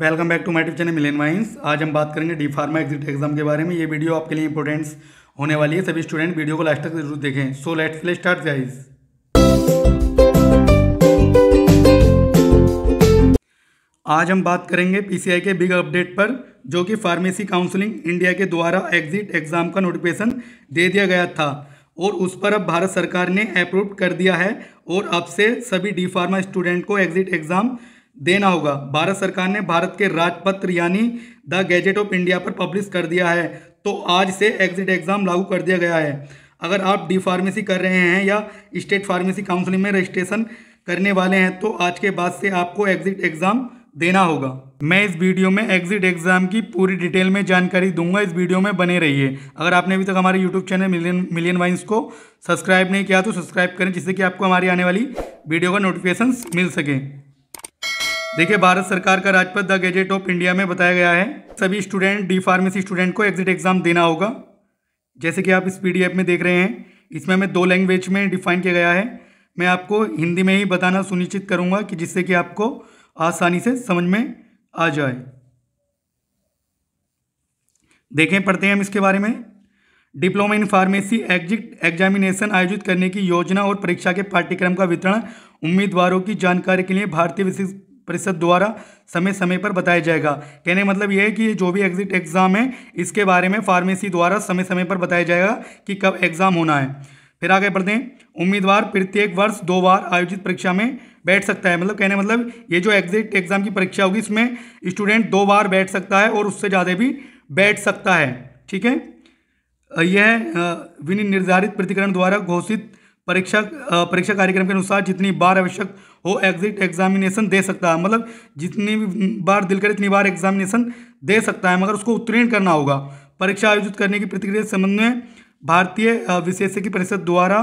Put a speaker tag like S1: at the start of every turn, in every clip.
S1: welcome back to my tube channel Milan vines आज हम बात करेंगे डी फार्मा एग्जिट एग्जाम के बारे में ये वीडियो आपके लिए इंपॉर्टेंट्स होने वाली है सभी स्टूडेंट वीडियो को लास्ट तक जरूर देखें so let's play start guys आज हम बात करेंगे पीसीआई के बिग अपडेट पर जो कि फार्मेसी काउंसिलिंग इंडिया के द्वारा एग्जिट एग्जाम का नोटिफिकेशन दे दिया गया था और उस पर अब भारत सरकार ने अप्रूव कर दिया है और अब से सभी डी फार्मा स्टूडेंट को एग्जिट एग्ज़ाम देना होगा भारत सरकार ने भारत के राजपत्र यानी द गैजेट ऑफ इंडिया पर पब्लिश कर दिया है तो आज से एग्जिट एग्ज़ाम लागू कर दिया गया है अगर आप डी फार्मेसी कर रहे हैं या स्टेट फार्मेसी काउंसिलिंग में रजिस्ट्रेशन करने वाले हैं तो आज के बाद से आपको एग्जिट एग्ज़ाम देना होगा मैं इस वीडियो में एग्जिट एग्ज़ाम की पूरी डिटेल में जानकारी दूंगा इस वीडियो में बने रहिए अगर आपने अभी तक हमारे YouTube channel million million vines को सब्सक्राइब नहीं किया तो सब्सक्राइब करें जिससे कि आपको हमारी आने वाली वीडियो का नोटिफिकेशन मिल सके देखिए भारत सरकार का राजपथ द गैजेट ऑफ इंडिया में बताया गया है सभी स्टूडेंट डी फार्मेसी स्टूडेंट को एग्जिट एग्जाम देना होगा जैसे कि आप इस पी में देख रहे हैं इसमें हमें दो लैंग्वेज में डिफाइन किया गया है मैं आपको हिंदी में ही बताना सुनिश्चित करूँगा कि जिससे कि आपको आसानी से समझ में आ जाए देखें पढ़ते हैं हम इसके बारे में diploma in pharmacy exit examination आयोजित करने की योजना और परीक्षा के पाठ्यक्रम का वितरण उम्मीदवारों की जानकारी के लिए भारतीय परिषद द्वारा समय समय पर बताया जाएगा कहने मतलब यह है कि जो भी एग्जिट एग्ज़ाम है इसके बारे में फार्मेसी द्वारा समय समय पर बताया जाएगा कि कब एग्ज़ाम होना है फिर आगे बढ़ते हैं उम्मीदवार प्रत्येक वर्ष दो बार आयोजित परीक्षा में बैठ सकता है मतलब कहने मतलब ये जो एग्जिट एग्ज़ाम की परीक्षा होगी इसमें स्टूडेंट दो बार बैठ सकता है और उससे ज़्यादा भी बैठ सकता है ठीक है यह विनिर्धारित प्रतिकरण द्वारा घोषित परीक्षा परीक्षा कार्यक्रम के अनुसार जितनी बार आवश्यक हो एग्जिट एग्जामिनेशन दे सकता है मतलब जितनी भी बार दिल करे इतनी बार एग्जामिनेशन दे सकता है मगर उसको उत्तीर्ण करना होगा परीक्षा आयोजित करने की प्रतिक्रिया संबंध में भारतीय विशेषज्ञ परिषद द्वारा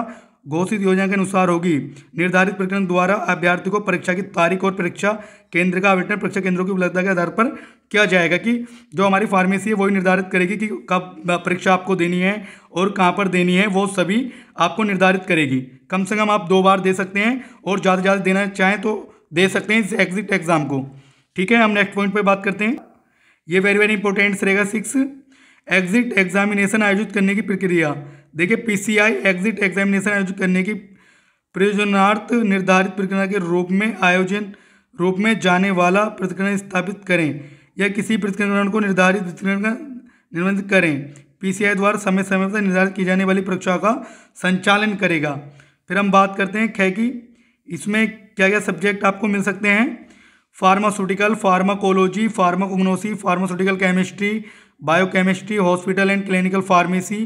S1: घोषित योजना के अनुसार होगी निर्धारित प्रकरण द्वारा अभ्यर्थी को परीक्षा की तारीख और परीक्षा केंद्र का आवंटन परीक्षा केंद्रों की उपलब्धता के आधार पर किया जाएगा कि जो हमारी फार्मेसी है वही निर्धारित करेगी कि कब परीक्षा आपको देनी है और कहाँ पर देनी है वो सभी आपको निर्धारित करेगी कम से कम आप दो बार दे सकते हैं और ज़्यादा से ज़्यादा देना चाहें तो दे सकते हैं इस एग्जिट एग्ज़ाम को ठीक है हम नेक्स्ट पॉइंट पर बात करते हैं ये वेरी वेरी इंपॉर्टेंट रहेगा सिक्स एग्जिट एग्जामिनेशन आयोजित करने की प्रक्रिया देखिए पीसीआई एग्जिट एग्जामिनेशन आयोजित करने की प्रयोजनार्थ निर्धारित प्रक्रिया के रूप में आयोजन रूप में जाने वाला प्रतिक्रमण स्थापित करें या किसी प्रतिक्रमण को निर्धारित प्रतिक्रमण का निर्बंधित करें पीसीआई द्वारा समय समय पर निर्धारित की जाने वाली परीक्षाओं का संचालन करेगा फिर हम बात करते हैं खै की इसमें क्या क्या सब्जेक्ट आपको मिल सकते हैं pharmaceutical pharmacology pharmacognosy pharmaceutical chemistry biochemistry hospital and clinical pharmacy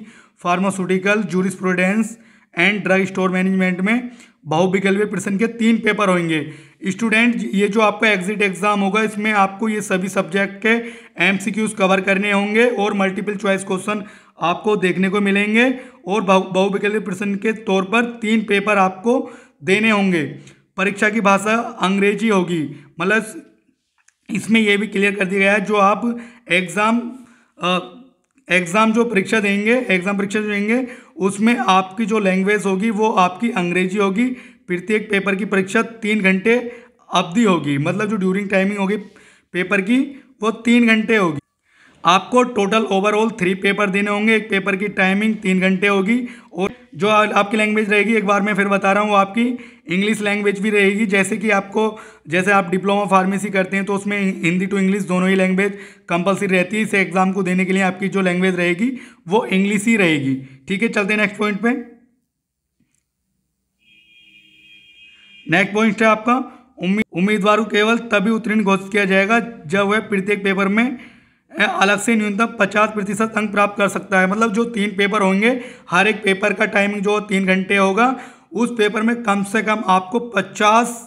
S1: pharmaceutical jurisprudence and drug store management में बहुविकल्पीय प्रश्न के तीन पेपर होंगे स्टूडेंट ये जो आपका एग्जिट एग्ज़ाम होगा इसमें आपको ये सभी सब्जेक्ट के एमसीक्यूज कवर करने होंगे और मल्टीपल चॉइस क्वेश्चन आपको देखने को मिलेंगे और बहुविकल्पीय प्रश्न के तौर पर तीन पेपर आपको देने होंगे परीक्षा की भाषा अंग्रेजी होगी मतलब इसमें यह भी क्लियर कर दिया गया है जो आप एग्ज़ाम एग्ज़ाम जो परीक्षा देंगे एग्ज़ाम परीक्षा देंगे उसमें आपकी जो लैंग्वेज होगी वो आपकी अंग्रेजी होगी प्रत्येक पेपर की परीक्षा तीन घंटे अवधि होगी मतलब जो ड्यूरिंग टाइमिंग होगी पेपर की वो तीन घंटे होगी आपको टोटल ओवरऑल थ्री पेपर देने होंगे एक पेपर की टाइमिंग तीन घंटे होगी और जो आपकी लैंग्वेज रहेगी एक बार मैं फिर बता रहा हूँ आपकी इंग्लिश लैंग्वेज भी रहेगी जैसे कि आपको जैसे आप डिप्लोमा फार्मेसी करते हैं तो उसमें हिंदी टू इंग्लिश दोनों ही लैंग्वेज कंपलसरी रहती है इसे एग्ज़ाम को देने के लिए आपकी जो लैंग्वेज रहेगी वो इंग्लिश ही रहेगी ठीक है चलते नेक्स्ट पॉइंट पे नेक्स्ट पॉइंट है आपका उम्मीदवार को केवल तभी उत्तीर्ण घोषित किया जाएगा जब वह प्रत्येक पेपर में अलग से न्यूनतम पचास प्रतिशत अंक प्राप्त कर सकता है मतलब जो तीन पेपर होंगे हर एक पेपर का टाइमिंग जो तीन घंटे होगा उस पेपर में कम से कम आपको पचास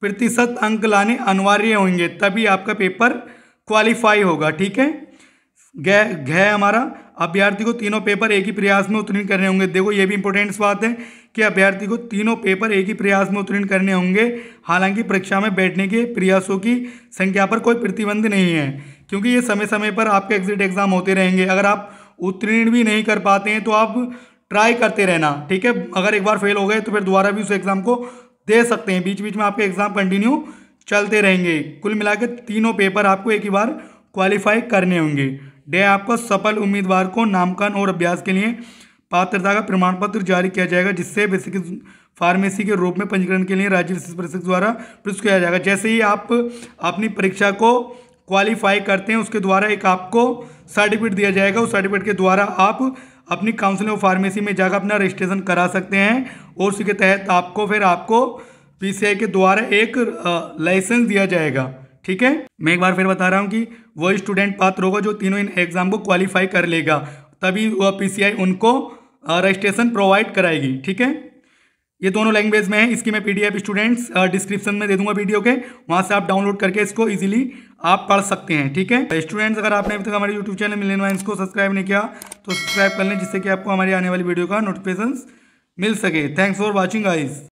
S1: प्रतिशत अंक लाने अनिवार्य होंगे तभी आपका पेपर क्वालिफाई होगा ठीक है गह गह हमारा अभ्यर्थी को तीनों पेपर एक ही प्रयास में उत्तीर्ण करने होंगे देखो ये भी इंपॉर्टेंट बात है कि अभ्यर्थी को तीनों पेपर एक ही प्रयास में उत्तीर्ण करने होंगे हालांकि परीक्षा में बैठने के प्रयासों की संख्या पर कोई प्रतिबंध नहीं है क्योंकि ये समय समय पर आपके एग्ज़िट एग्ज़ाम होते रहेंगे अगर आप उत्तीर्ण भी नहीं कर पाते हैं तो आप ट्राई करते रहना ठीक है अगर एक बार फेल हो गए तो फिर दोबारा भी उस एग्ज़ाम को दे सकते हैं बीच बीच में आपके एग्ज़ाम कंटिन्यू चलते रहेंगे कुल मिला तीनों पेपर आपको एक ही बार क्वालिफाई करने होंगे डे आपको सफल उम्मीदवार को नामकरण और अभ्यास के लिए पात्रता का प्रमाण पत्र जारी किया जाएगा जिससे बेसिक फार्मेसी के रूप में पंजीकरण के लिए राज्य विशेष परिषद द्वारा प्रस्तुत किया जाएगा जैसे ही आप अपनी परीक्षा को क्वालिफाई करते हैं उसके द्वारा एक आपको सर्टिफिकेट दिया जाएगा उस सर्टिफिकेट के द्वारा आप अपनी काउंसिलिंग ऑफ फार्मेसी में जाकर अपना रजिस्ट्रेशन करा सकते हैं और उसके तहत आपको फिर आपको पीसीआई के द्वारा एक लाइसेंस दिया जाएगा ठीक है मैं एक बार फिर बता रहा हूँ कि वो स्टूडेंट पात्र होगा जो तीनों इन एग्जाम को क्वालिफाई कर लेगा तभी वह पी उनको रजिस्ट्रेशन प्रोवाइड कराएगी ठीक है ये दोनों लैंग्वेज में है इसकी मैं पीडीएफ स्टूडेंट्स डिस्क्रिप्शन में दे दूंगा वीडियो के वहाँ से आप डाउनलोड करके इसको इजीली आप पढ़ सकते हैं ठीक है स्टूडेंट्स अगर आपने अभी तक हमारे यूट्यूब चैनल मिलियन वाइन्स को सब्सक्राइब नहीं किया तो सब्सक्राइब कर लें जिससे कि आपको हमारी आने वाली वीडियो का नोटिफिकेशन मिल सके थैंक्स फॉर वॉचिंग आइज